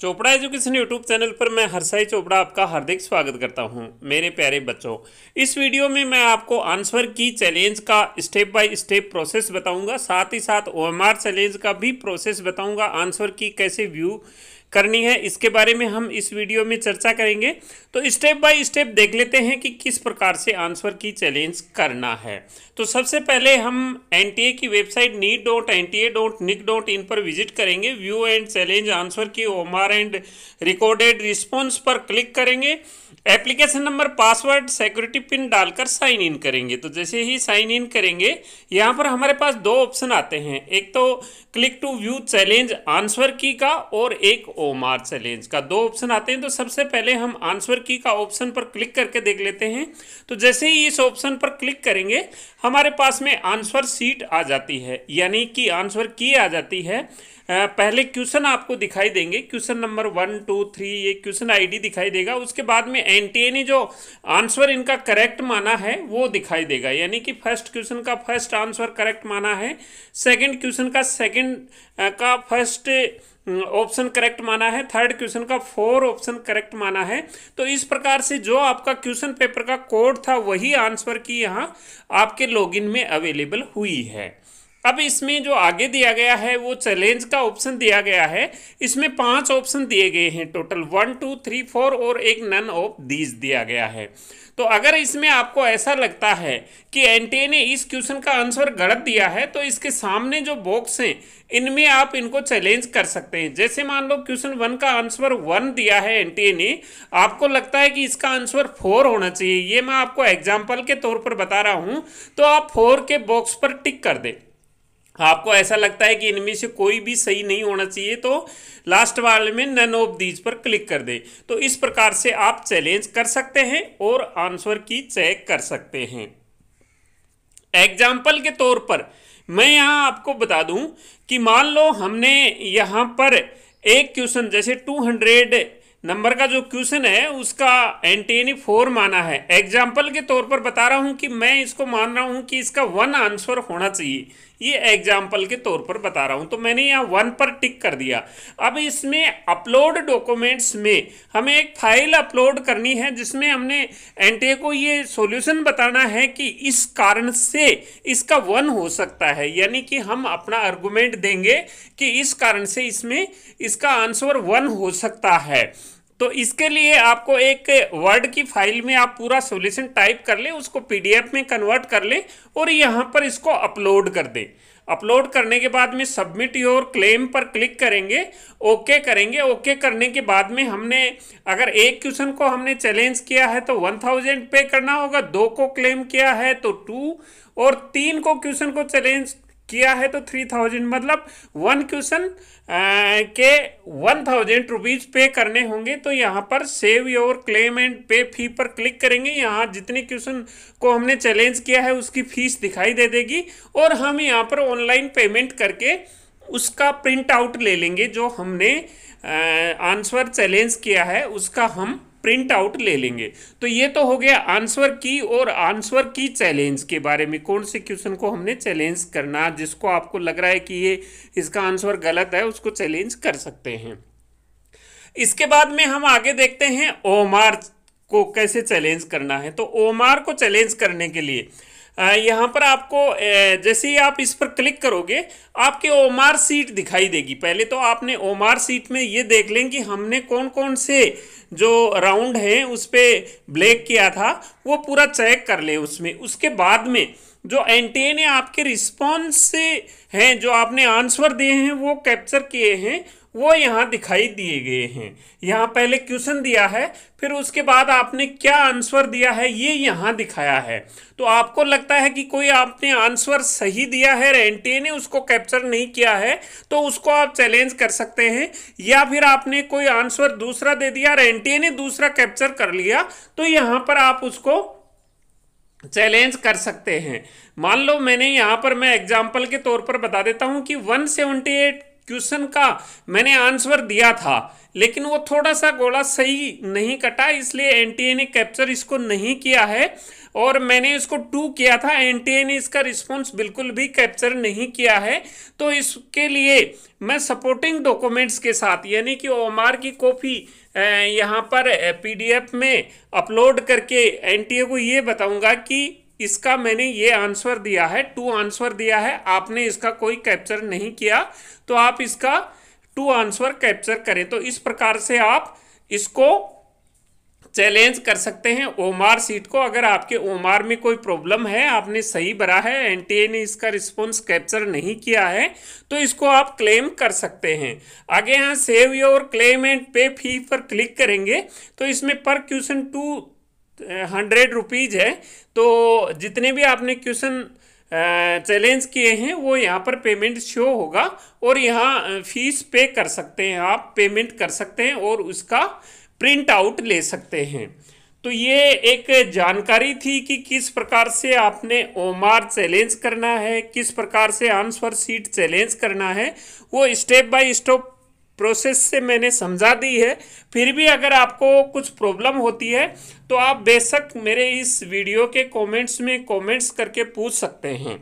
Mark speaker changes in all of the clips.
Speaker 1: Chopra education YouTube channel पर मैं हरसाई चोपड़ा आपका हार्दिक स्वागत करता हूं मेरे प्यारे बच्चों इस वीडियो में मैं आपको आंसर की चैलेंज का स्टेप बाय स्टेप प्रोसेस बताऊंगा साथ ही साथ ओएमआर चैलेंज का भी प्रोसेस बताऊंगा आंसर की कैसे व्यू करनी है इसके बारे में हम इस वीडियो में चर्चा करेंगे तो स्टेप बाय स्टेप देख लेते हैं कि किस प्रकार से आंसर की चैलेंज करना है तो सबसे पहले हम एन की website NEET dot N T A dot NIC dot in पर विजिट करेंगे view and challenge answer key OMR and recorded response पर क्लिक करेंगे application number password security pin डालकर साइन इन करेंगे तो जैसे ही साइन इन करेंगे यहाँ पर हमारे पास दो ऑप्शन आते हैं एक तो click to view challenge answer key का और एक ओमार सेलेंस का दो ऑप्शन आते हैं तो सबसे पहले हम आंसर की का ऑप्शन पर क्लिक करके देख लेते हैं तो जैसे ही इस ऑप्शन पर क्लिक करेंगे हमारे पास में आंसर सीट आ जाती है यानी कि आंसर की आ जाती है पहले क्वेश्चन आपको दिखाई देंगे question number one two three ये क्वेश्चन आईडी दिखाई देगा उसके बाद में एनटीए ने जो आंसर इनका करेक्ट माना है वो दिखाई देगा यानी कि फर्स्ट क्वेश्चन का फर्स्ट आंसर करेक्ट माना है सेकंड क्वेश्चन का सेकंड का फर्स्ट ऑप्शन करेक्ट माना है थर्ड क्वेश्चन का फोर ऑप्शन करेक्ट माना है तो इस प्रकार से जो आपका क्वेश्चन पेपर का कोड था वही आंसर की यहाँ आपके लॉगिन में अवेलेबल हुई है अब इसमें जो आगे दिया गया है वो चैलेंज का ऑप्शन दिया गया है इसमें पांच ऑप्शन दिए गए हैं total one two three four और एक नन ऑफ दीज दिया गया है तो अगर इसमें आपको ऐसा लगता है कि एनटीए ने इस क्वेश्चन का आंसर गलत दिया है तो इसके सामने जो बॉक्स हैं इनमें आप इनको चैलेंज कर सकते हैं जैसे मान लो क्वेश्चन वन का आंसर वन दिया है एनटीए ने आपको लगता है कि इसका आंसर फोर होना चाहिए ये मैं आपको एग्जाम्पल के तौर पर बता रहा हूँ तो आप फोर के बॉक्स पर टिक कर दें आपको ऐसा लगता है कि इनमें से कोई भी सही नहीं होना चाहिए तो लास्ट वाले में नन ऑफ दीज पर क्लिक कर दें तो इस प्रकार से आप चैलेंज कर सकते हैं और आंसर की चेक कर सकते हैं एग्जाम्पल के तौर पर मैं यहां आपको बता दूं कि मान लो हमने यहां पर एक क्वेश्चन जैसे टू हंड्रेड नंबर का जो क्वेश्चन है उसका एंटेनी फोर माना है एग्जाम्पल के तौर पर बता रहा हूं कि मैं इसको मान रहा हूं कि इसका वन आंसर होना चाहिए ये एग्जाम्पल के तौर पर बता रहा हूँ तो मैंने यहाँ वन पर टिक कर दिया अब इसमें अपलोड डॉक्यूमेंट्स में हमें एक फाइल अपलोड करनी है जिसमें हमने एनटीए को ये सॉल्यूशन बताना है कि इस कारण से इसका वन हो सकता है यानी कि हम अपना आर्गूमेंट देंगे कि इस कारण से इसमें इसका आंसर वन हो सकता है तो इसके लिए आपको एक वर्ड की फाइल में आप पूरा सॉल्यूशन टाइप कर लें उसको पीडीएफ में कन्वर्ट कर लें और यहाँ पर इसको अपलोड कर दें अपलोड करने के बाद में सबमिट योर क्लेम पर क्लिक करेंगे ओके करेंगे ओके करने के बाद में हमने अगर एक क्वेश्चन को हमने चैलेंज किया है तो वन थाउजेंड पे करना होगा दो को क्लेम किया है तो टू और तीन को क्वेश्चन को चैलेंज किया है तो थ्री थाउजेंड मतलब वन क्वेश्चन के वन थाउजेंड रुपीज पे करने होंगे तो यहाँ पर सेव योर क्लेम एंड पे फी पर क्लिक करेंगे यहाँ जितने क्वेश्चन को हमने चैलेंज किया है उसकी फीस दिखाई दे देगी और हम यहाँ पर ऑनलाइन पेमेंट करके उसका प्रिंट आउट ले लेंगे जो हमने आंसर चैलेंज किया है उसका हम प्रिंट आउट ले लेंगे तो ये तो हो गया आंसर की और आंसर की चैलेंज के बारे में कौन से क्वेश्चन को हमने चैलेंज करना जिसको आपको लग रहा है कि ये इसका आंसर गलत है उसको चैलेंज कर सकते हैं इसके बाद में हम आगे देखते हैं ओमार को कैसे चैलेंज करना है तो ओमार को चैलेंज करने के लिए यहाँ पर आपको जैसे ही आप इस पर क्लिक करोगे आपके ओमार सीट दिखाई देगी पहले तो आपने ओमार सीट में ये देख लें कि हमने कौन कौन से जो राउंड हैं उस पर ब्लैक किया था वो पूरा चेक कर ले उसमें उसके बाद में जो ने आपके रिस्पॉन्स से हैं जो आपने आंसर दिए हैं वो कैप्चर किए हैं वो यहाँ दिखाई दिए गए हैं यहाँ पहले क्वेश्चन दिया है फिर उसके बाद आपने क्या आंसर दिया है ये यहाँ दिखाया है तो आपको लगता है कि कोई आपने आंसर सही दिया है एनटीए ने उसको कैप्चर नहीं किया है तो उसको आप चैलेंज कर सकते हैं या फिर आपने कोई आंसर दूसरा दे दिया एनटीए ने दूसरा कैप्चर कर लिया तो यहाँ पर आप उसको चैलेंज कर सकते हैं मान लो मैंने यहाँ पर मैं एग्जाम्पल के तौर पर बता देता हूँ कि 178 क्वेश्चन का मैंने आंसर दिया था लेकिन वो थोड़ा सा गोला सही नहीं कटा इसलिए एन e ने कैप्चर इसको नहीं किया है और मैंने इसको टू किया था एन e ने इसका रिस्पॉन्स बिल्कुल भी कैप्चर नहीं किया है तो इसके लिए मैं सपोर्टिंग डॉक्यूमेंट्स के साथ यानी कि ओमार की कॉपी यहाँ पर पीडीएफ में अपलोड करके ए e को ये बताऊँगा कि इसका मैंने ये आंसर दिया है टू आंसर दिया है आपने इसका कोई कैप्चर नहीं किया तो आप इसका टू आंसर कैप्चर करें तो इस प्रकार से आप इसको चैलेंज कर सकते हैं ओमार सीट को अगर आपके ओमार में कोई प्रॉब्लम है आपने सही भरा है एनटीए ने इसका रिस्पॉन्स कैप्चर नहीं किया है तो इसको आप क्लेम कर सकते हैं आगे यहाँ सेव योर क्लेम एंड पे फी पर क्लिक करेंगे तो इसमें पर क्वेश्चन टू हंड्रेड रुपीज़ है तो जितने भी आपने क्वेश्चन चैलेंज किए हैं वो यहाँ पर पेमेंट शो होगा और यहाँ फीस पे कर सकते हैं आप पेमेंट कर सकते हैं और उसका प्रिंट आउट ले सकते हैं तो ये एक जानकारी थी कि किस प्रकार से आपने ओमार चैलेंज करना है किस प्रकार से आंसर सीट चैलेंज करना है वो स्टेप बाय स्टेप प्रोसेस से मैंने समझा दी है फिर भी अगर आपको कुछ प्रॉब्लम होती है तो आप बेशक मेरे इस वीडियो के कमेंट्स में कमेंट्स करके पूछ सकते हैं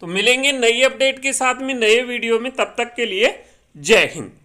Speaker 1: तो मिलेंगे नई अपडेट के साथ में नए वीडियो में तब तक के लिए जय हिंद